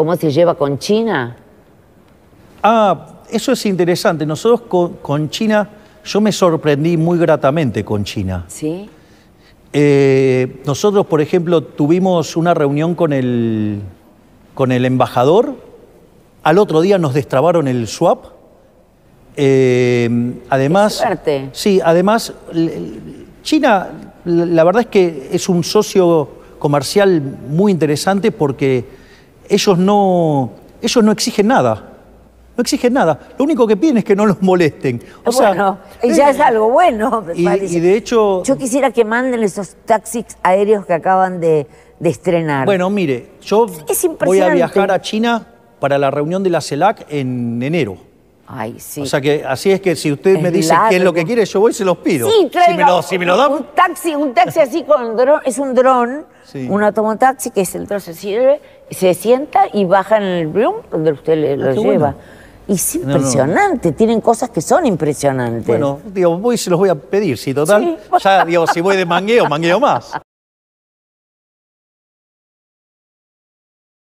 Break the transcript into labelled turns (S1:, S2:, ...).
S1: cómo se lleva con China?
S2: Ah, eso es interesante. Nosotros con, China, yo me sorprendí muy gratamente con China. Sí. Eh, nosotros, por ejemplo, tuvimos una reunión con el, con el embajador. Al otro día nos destrabaron el swap. Eh, además, sí, además, China, la verdad es que es un socio comercial muy interesante porque ellos no, ellos no exigen nada. No exigen nada. Lo único que piden es que no los molesten. O bueno,
S3: y ya eh, es algo bueno. Y, de hecho. Yo quisiera
S2: que manden esos
S1: taxis aéreos que acaban de estrenar. Bueno,
S2: mire, yo voy a viajar a China para la reunión de la CELAC en enero. Ay, sí. O sea que así es que si usted me dice que qué es lo que quiere, yo voy y se los pido. Sí, me lo, Un
S1: taxi, un taxi así con dron, es un dron, un automotaxi que es el se sirve, se sienta y baja en el bloom donde usted le, ah, lo lleva. Y es impresionante, tienen cosas que son
S2: impresionantes. Bueno, digo, voy y se los voy a pedir, si total, ya digo, si voy de mangueo, mangueo más.